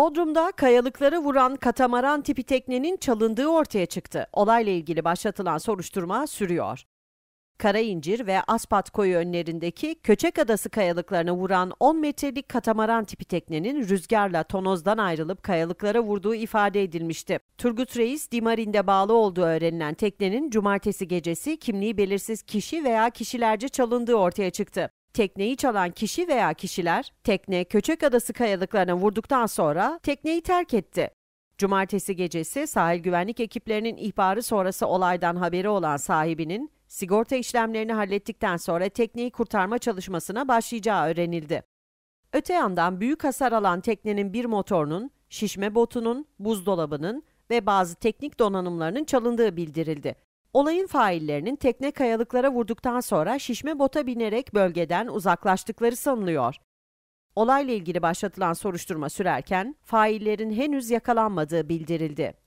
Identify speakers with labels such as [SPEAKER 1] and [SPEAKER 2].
[SPEAKER 1] Bodrum'da kayalıkları vuran katamaran tipi teknenin çalındığı ortaya çıktı. Olayla ilgili başlatılan soruşturma sürüyor. Karaincir ve Aspat koyu önlerindeki Köçek Adası kayalıklarına vuran 10 metrelik katamaran tipi teknenin rüzgarla tonozdan ayrılıp kayalıklara vurduğu ifade edilmişti. Turgut Reis, Dimarin'de bağlı olduğu öğrenilen teknenin cumartesi gecesi kimliği belirsiz kişi veya kişilerce çalındığı ortaya çıktı. Tekneyi çalan kişi veya kişiler tekne Köçek Adası kayalıklarına vurduktan sonra tekneyi terk etti. Cumartesi gecesi sahil güvenlik ekiplerinin ihbarı sonrası olaydan haberi olan sahibinin sigorta işlemlerini hallettikten sonra tekneyi kurtarma çalışmasına başlayacağı öğrenildi. Öte yandan büyük hasar alan teknenin bir motorunun, şişme botunun, buzdolabının ve bazı teknik donanımlarının çalındığı bildirildi. Olayın faillerinin tekne kayalıklara vurduktan sonra şişme bota binerek bölgeden uzaklaştıkları sanılıyor. Olayla ilgili başlatılan soruşturma sürerken faillerin henüz yakalanmadığı bildirildi.